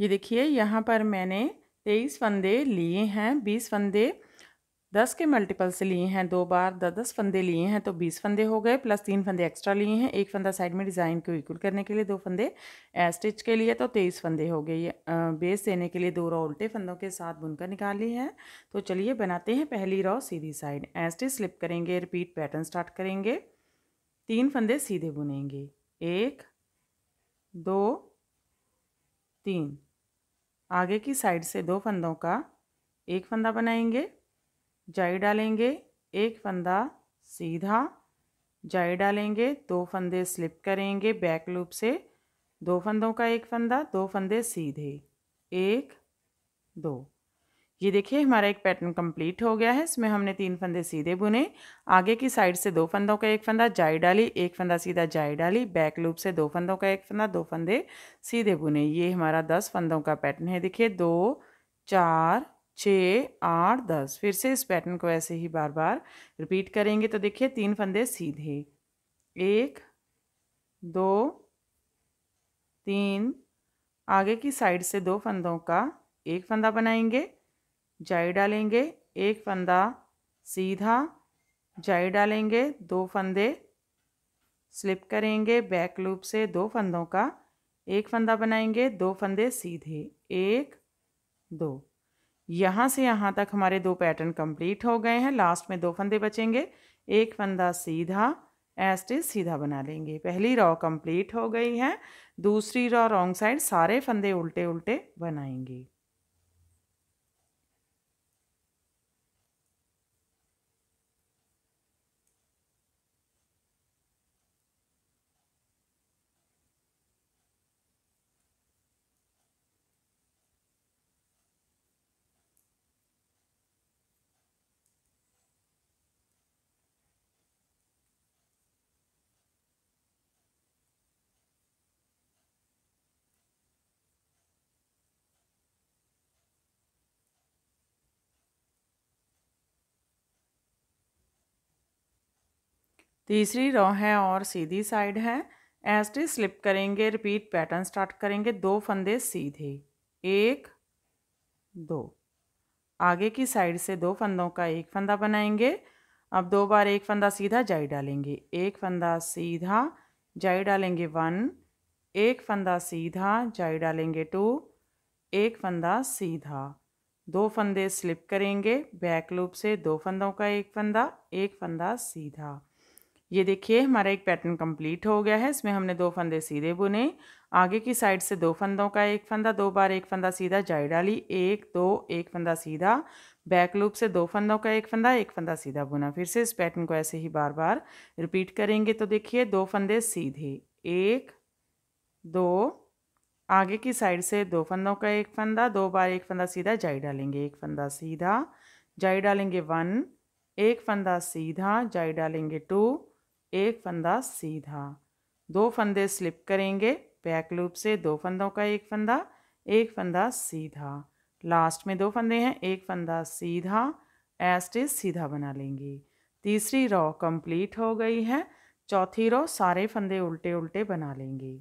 ये देखिए यहाँ पर मैंने तेईस फंदे लिए हैं बीस फंदे दस के मल्टीपल से लिए हैं दो बार दस दस फंदे लिए हैं तो बीस फंदे हो गए प्लस तीन फंदे एक्स्ट्रा लिए हैं एक फंदा साइड में डिज़ाइन को इक्वल करने के लिए दो फंदे स्टिच के लिए तो तेईस फंदे हो गए ये बेस देने के लिए दो रो उल्टे फंदों के साथ बुनकर निकाली है तो चलिए बनाते हैं पहली रो सीधी साइड एस्टिच स्लिप करेंगे रिपीट पैटर्न स्टार्ट करेंगे तीन फंदे सीधे बुनेंगे एक दो तीन आगे की साइड से दो फंदों का एक फंदा बनाएंगे जाई डालेंगे एक फंदा सीधा जाई डालेंगे दो फंदे स्लिप करेंगे बैक लूप से दो फंदों का एक फंदा दो फंदे सीधे एक दो ये देखिए हमारा एक पैटर्न कंप्लीट हो गया है इसमें हमने तीन फंदे सीधे बुने आगे की साइड से दो फंदों का एक फंदा जाई डाली एक फंदा सीधा जाई डाली बैक लूप से दो फंदों का एक फंदा दो फंदे सीधे बुने ये हमारा दस फंदों का पैटर्न है देखिए दो चार छ आठ दस फिर से इस पैटर्न को ऐसे ही बार बार रिपीट करेंगे तो देखिए तीन फंदे सीधे एक दो तीन आगे की साइड से दो फंदों का एक फंदा बनाएंगे जाई डालेंगे एक फंदा सीधा जाई डालेंगे दो फंदे स्लिप करेंगे बैक लूप से दो फंदों का एक फंदा बनाएंगे दो फंदे सीधे एक दो यहाँ से यहाँ तक हमारे दो पैटर्न कंप्लीट हो गए हैं लास्ट में दो फंदे बचेंगे एक फंदा सीधा एस्टिज सीधा बना लेंगे पहली रॉ कंप्लीट हो गई है दूसरी रॉ रॉन्ग साइड सारे फंदे उल्टे उल्टे बनाएंगे तीसरी रो है और सीधी साइड है एस्ट्री स्लिप करेंगे रिपीट पैटर्न स्टार्ट करेंगे दो फंदे सीधे एक दो आगे की साइड से दो फंदों का एक फंदा बनाएंगे अब दो बार एक फंदा सीधा जाई डालेंगे एक फंदा सीधा जाई डालेंगे वन एक फंदा सीधा जाई डालेंगे टू एक फंदा सीधा दो फंदे स्लिप करेंगे बैक लूप से दो फंदों का एक फंदा एक फंदा सीधा ये देखिए हमारा एक पैटर्न कंप्लीट हो गया है इसमें हमने दो फंदे सीधे बुने आगे की साइड से दो फंदों का एक फंदा दो बार एक फंदा सीधा जाई डाली एक दो एक फंदा सीधा बैक लूप से दो फंदों का एक फंदा एक फंदा सीधा बुना फिर से इस पैटर्न को ऐसे ही बार बार रिपीट करेंगे तो देखिए दो फंदे सीधे एक दो आगे की साइड से दो फंदों का एक फंदा दो बार एक फंदा सीधा जाई डालेंगे एक फंदा सीधा जाई डालेंगे वन एक फंदा सीधा जाई डालेंगे टू एक फंदा सीधा दो फंदे स्लिप करेंगे बैक लूप से दो फंदों का एक फंदा एक फंदा सीधा लास्ट में दो फंदे हैं एक फंदा सीधा एस्टिज सीधा बना लेंगे तीसरी रॉ कंप्लीट हो गई है चौथी रॉ सारे फंदे उल्टे उल्टे बना लेंगे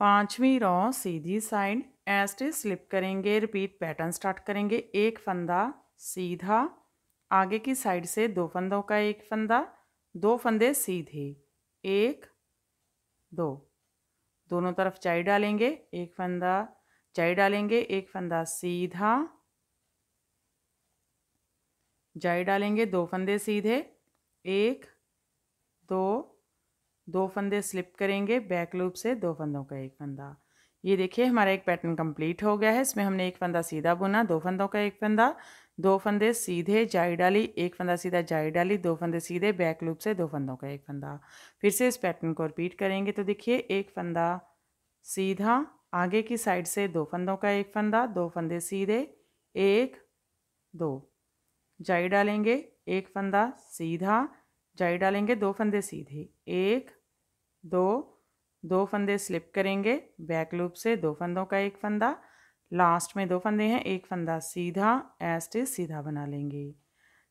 पांचवी रॉ सीधी साइड एस्ट स्लिप करेंगे रिपीट पैटर्न स्टार्ट करेंगे एक फंदा सीधा आगे की साइड से दो फंदों का एक फंदा दो फंदे सीधे एक दो दोनों तरफ चाई डालेंगे एक फंदा चाई डालेंगे एक फंदा सीधा जाई डालेंगे दो फंदे सीधे एक दो दो फंदे स्लिप करेंगे बैक लूप से दो फंदों का एक फंदा ये देखिए हमारा एक पैटर्न कंप्लीट हो गया है इसमें हमने एक फंदा सीधा बुना दो फंदों का एक फंदा दो फंदे सीधे जाई डाली एक फंदा सीधा जाई डाली दो फंदे सीधे बैक लूप से दो फंदों का एक फंदा फिर से इस पैटर्न को रिपीट करेंगे तो देखिए एक फंदा सीधा आगे की साइड से दो फंदों का एक फंदा दो फंदे सीधे एक दो जाई डालेंगे एक फंदा सीधा जाई डालेंगे दो फंदे सीधे एक दो दो फंदे स्लिप करेंगे बैक लूप से दो फंदों का एक फंदा लास्ट में दो फंदे हैं एक फंदा सीधा एस्टिज सीधा बना लेंगे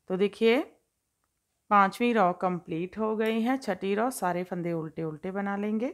तो देखिए पांचवी रॉ कंप्लीट हो गई है छठी रॉ सारे फंदे उल्टे उल्टे बना लेंगे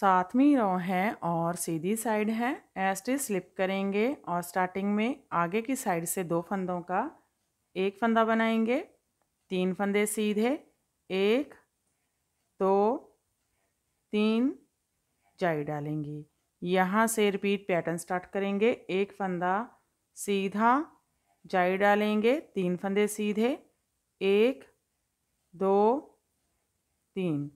सातवीं रो है और सीधी साइड है एस्ट स्लिप करेंगे और स्टार्टिंग में आगे की साइड से दो फंदों का एक फंदा बनाएंगे तीन फंदे सीधे एक दो तीन जाई डालेंगी यहाँ से रिपीट पैटर्न स्टार्ट करेंगे एक फंदा सीधा जाई डालेंगे तीन फंदे सीधे एक दो तीन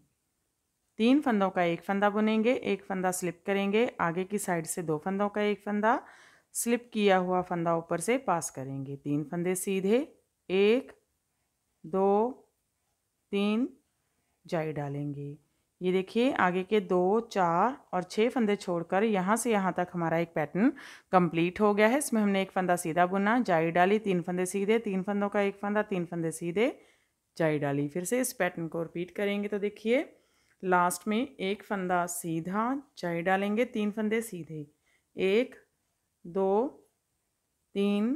तीन फंदों का एक फंदा बुनेंगे एक फंदा स्लिप करेंगे आगे की साइड से दो फंदों का एक फंदा स्लिप किया हुआ फंदा ऊपर से पास करेंगे तीन फंदे सीधे एक दो तीन जाई डालेंगे ये देखिए आगे के दो चार और छः फंदे छोड़कर यहाँ से यहाँ तक हमारा एक पैटर्न कंप्लीट हो गया है इसमें हमने एक फंदा सीधा बुना जाई डाली तीन फंदे सीधे तीन फंदों का एक फंदा तीन फंदे सीधे जाई डाली फिर से इस पैटर्न को रिपीट करेंगे तो देखिए लास्ट में एक फंदा सीधा चाय डालेंगे तीन फंदे सीधे एक दो तीन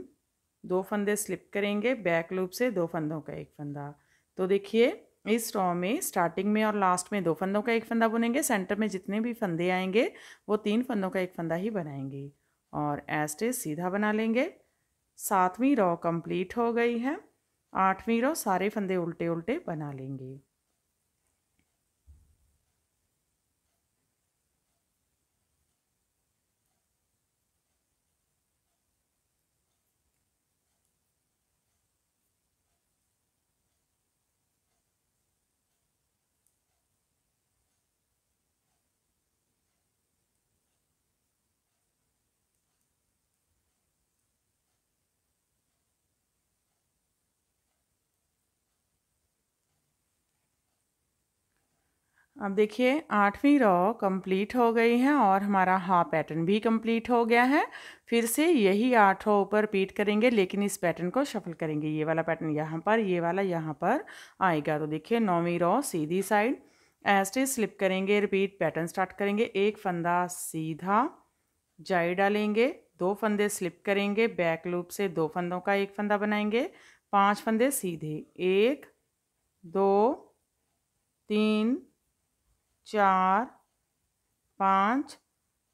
दो फंदे स्लिप करेंगे बैक लूप से दो फंदों का एक फंदा तो देखिए इस रॉ में स्टार्टिंग में और लास्ट में दो फंदों का एक फंदा बुनेंगे सेंटर में जितने भी फंदे आएंगे वो तीन फंदों का एक फंदा ही बनाएंगे और एस्टे सीधा बना लेंगे सातवीं रॉ कंप्लीट हो गई है आठवीं रॉ सारे फंदे उल्टे उल्टे बना लेंगे अब देखिए आठवीं रॉ कंप्लीट हो गई है और हमारा हा पैटर्न भी कंप्लीट हो गया है फिर से यही आठ रॉ ऊपर रिपीट करेंगे लेकिन इस पैटर्न को शफल करेंगे ये वाला पैटर्न यहाँ पर ये वाला यहाँ पर आएगा तो देखिए नौवीं रॉ सीधी साइड एस्टे स्लिप करेंगे रिपीट पैटर्न स्टार्ट करेंगे एक फंदा सीधा जाई डालेंगे दो फंदे स्लिप करेंगे बैक लूप से दो फंदों का एक फंदा बनाएंगे पाँच फंदे सीधे एक दो तीन चार पाँच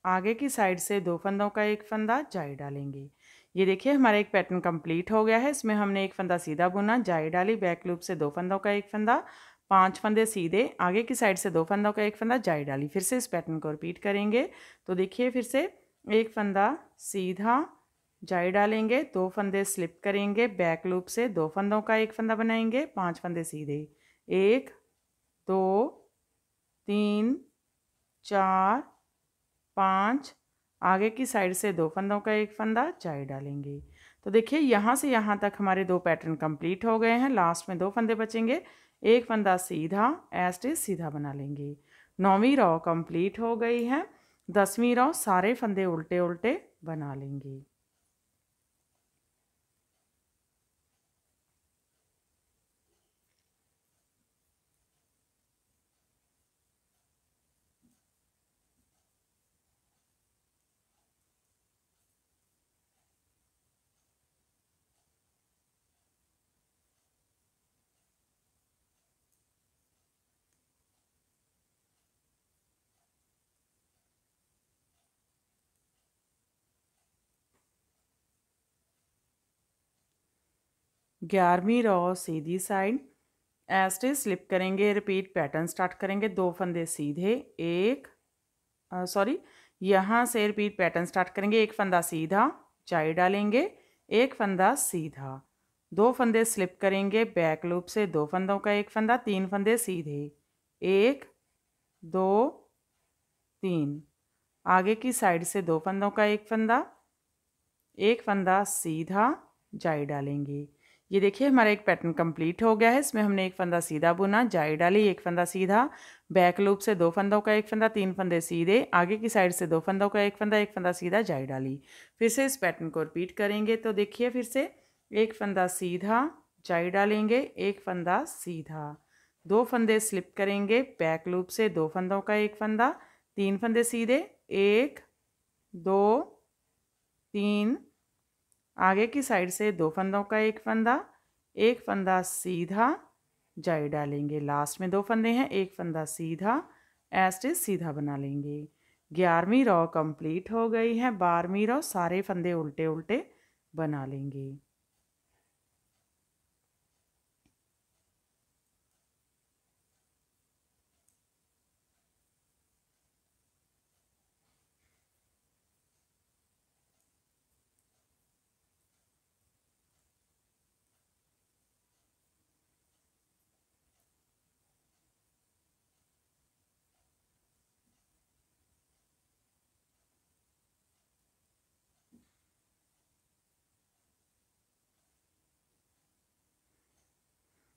आगे की साइड से दो फंदों का एक फंदा जाई डालेंगे ये देखिए हमारा एक पैटर्न कंप्लीट हो गया है इसमें हमने एक फंदा सीधा बुना जाई डाली बैक लूप से दो फंदों का एक फंदा पांच फंदे सीधे आगे की साइड से दो फंदों का एक फंदा जाई डाली फिर से इस पैटर्न को रिपीट करेंगे तो देखिए फिर से एक फंदा सीधा जाई डालेंगे दो फंदे स्लिप करेंगे बैक लूप से दो फंदों का एक फंदा बनाएंगे पांच फंदे सीधे एक दो तीन चार पाँच आगे की साइड से दो फंदों का एक फंदा चाय डालेंगे तो देखिए यहाँ से यहाँ तक हमारे दो पैटर्न कंप्लीट हो गए हैं लास्ट में दो फंदे बचेंगे एक फंदा सीधा एस्टेज सीधा बना लेंगे नौवीं रॉ कंप्लीट हो गई है दसवीं रॉ सारे फंदे उल्टे उल्टे बना लेंगे ग्यारहवीं रो सीधी साइड एस्टे स्लिप करेंगे रिपीट पैटर्न स्टार्ट करेंगे दो फंदे सीधे एक सॉरी यहाँ से रिपीट पैटर्न स्टार्ट करेंगे एक फंदा सीधा जाई डालेंगे एक फंदा सीधा दो फंदे स्लिप करेंगे बैक लूप से दो फंदों का एक फंदा तीन फंदे सीधे एक दो तीन आगे की साइड से दो फंदों का एक फंदा एक फंदा सीधा जाई डालेंगे ये देखिए हमारा एक पैटर्न कंप्लीट हो गया है इसमें हमने एक फंदा सीधा बुना जाई डाली एक फंदा सीधा बैक लूप से दो फंदों का एक फंदा तीन फंदे सीधे आगे की साइड से दो फंदों का एक फंदा एक फंदा सीधा जाई डाली फिर से इस पैटर्न को रिपीट करेंगे तो देखिए फिर से एक फंदा सीधा जाई डालेंगे एक फंदा सीधा दो फंदे स्लिप करेंगे बैक लूप से दो फंदों का एक फंदा तीन फंदे सीधे एक दो तीन आगे की साइड से दो फंदों का एक फंदा एक फंदा सीधा जाई डालेंगे लास्ट में दो फंदे हैं एक फंदा सीधा एस्टिज सीधा बना लेंगे ग्यारहवीं रॉ कंप्लीट हो गई है बारहवीं रॉ सारे फंदे उल्टे उल्टे बना लेंगे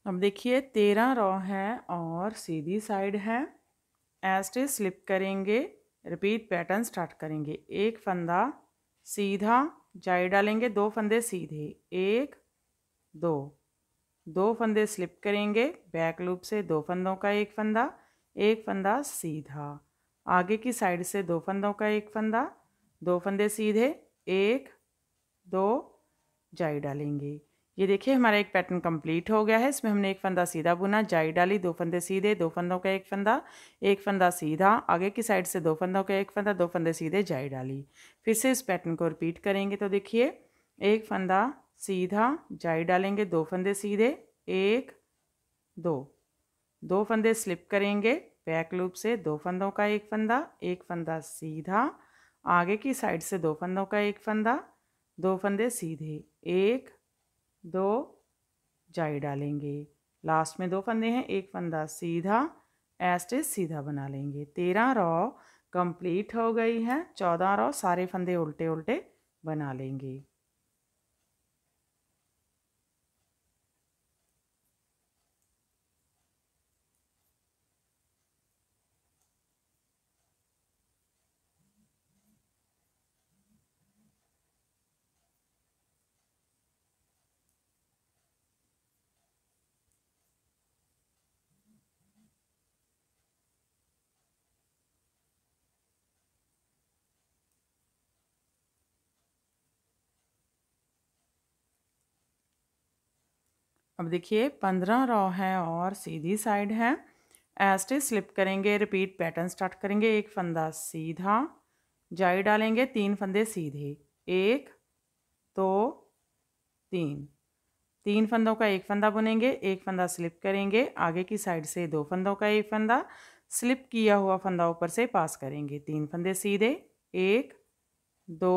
अब देखिए तेरह रॉ है और सीधी साइड है एस्ट स्लिप करेंगे रिपीट पैटर्न स्टार्ट करेंगे एक फंदा सीधा जाई डालेंगे दो फंदे सीधे एक दो दो फंदे स्लिप करेंगे बैक लूप से दो फंदों का एक फंदा एक फंदा सीधा आगे की साइड से दो फंदों का एक फंदा दो फंदे सीधे एक दो जाई डालेंगे ये देखिए हमारा एक पैटर्न कंप्लीट हो गया है इसमें हमने एक फंदा सीधा बुना जाई डाली दो फंदे सीधे दो फंदों का एक फंदा एक फंदा सीधा आगे की साइड से दो फंदों का एक फंदा दो फंदे सीधे जाई डाली फिर से इस पैटर्न को रिपीट करेंगे तो देखिए एक फंदा सीधा जाई डालेंगे दो फंदे सीधे एक दो दो फंदे स्लिप करेंगे बैक लूप से दो फंदों का एक फंदा एक फंदा सीधा आगे की साइड से दो फंदों का एक फंदा दो फंदे सीधे एक दो जाई डालेंगे लास्ट में दो फंदे हैं एक फंदा सीधा एस्टेज सीधा बना लेंगे तेरह रॉ कंप्लीट हो गई है चौदह रॉ सारे फंदे उल्टे उल्टे बना लेंगे अब देखिए पंद्रह रॉ है और सीधी साइड है एस्टे स्लिप करेंगे रिपीट पैटर्न स्टार्ट करेंगे एक फंदा सीधा जाई डालेंगे तीन फंदे सीधे एक दो तीन तीन फंदों का एक फंदा बुनेंगे एक फंदा स्लिप करेंगे आगे की साइड से दो फंदों का एक फंदा स्लिप किया हुआ फंदा ऊपर से पास करेंगे तीन फंदे सीधे एक दो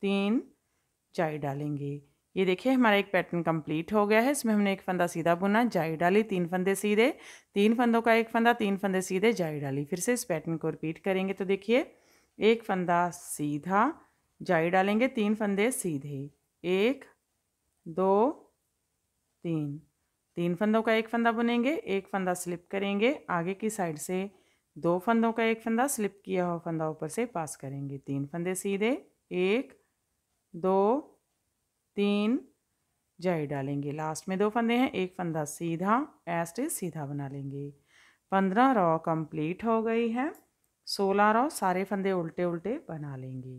तीन जाई डालेंगे ये देखिए हमारा एक पैटर्न कंप्लीट हो गया है इसमें हमने एक फंदा सीधा बुना जाई डाली तीन फंदे सीधे तीन फंदों का एक फंदा तीन फंदे सीधे जाई डाली फिर से इस पैटर्न को रिपीट करेंगे तो देखिए एक फंदा सीधा जाई डालेंगे तीन फंदे सीधे एक दो तीन तीन फंदों का एक फंदा बुनेंगे एक फंदा स्लिप करेंगे आगे की साइड से दो फंदों का एक फंदा स्लिप किया हुआ फंदा ऊपर से पास करेंगे तीन फंदे सीधे एक दो तीन जाई डालेंगे लास्ट में दो फंदे हैं एक फंदा सीधा एस्ट सीधा बना लेंगे पंद्रह रॉ कंप्लीट हो गई है सोलह रॉ सारे फंदे उल्टे उल्टे बना लेंगे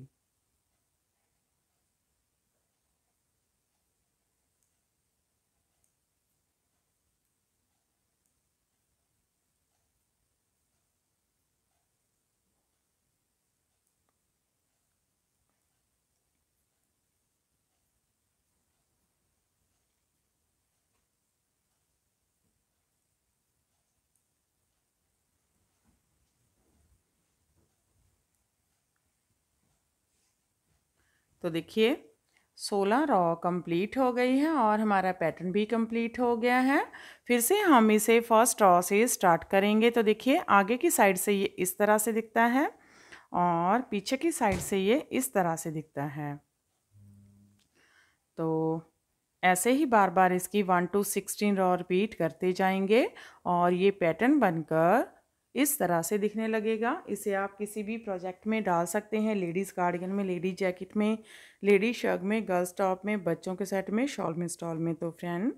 तो देखिए सोलह रॉ कंप्लीट हो गई है और हमारा पैटर्न भी कंप्लीट हो गया है फिर से हम इसे फर्स्ट रॉ से स्टार्ट करेंगे तो देखिए आगे की साइड से ये इस तरह से दिखता है और पीछे की साइड से ये इस तरह से दिखता है तो ऐसे ही बार बार इसकी one two sixteen row repeat करते जाएंगे और ये पैटर्न बनकर इस तरह से दिखने लगेगा इसे आप किसी भी प्रोजेक्ट में डाल सकते हैं लेडीज़ गार्डियन में लेडीज़ जैकेट में लेडीज़ शर्ग में गर्ल्स टॉप में बच्चों के सेट में शॉल में स्टॉल में तो फ्रेंड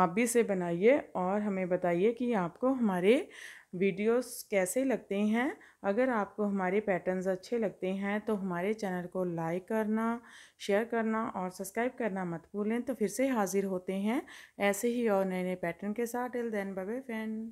आप भी इसे बनाइए और हमें बताइए कि आपको हमारे वीडियोस कैसे लगते हैं अगर आपको हमारे पैटर्न्स अच्छे लगते हैं तो हमारे चैनल को लाइक करना शेयर करना और सब्सक्राइब करना मत भूलें तो फिर से हाज़िर होते हैं ऐसे ही और नए नए पैटर्न के साथ टिल देन बाय फ्रेंड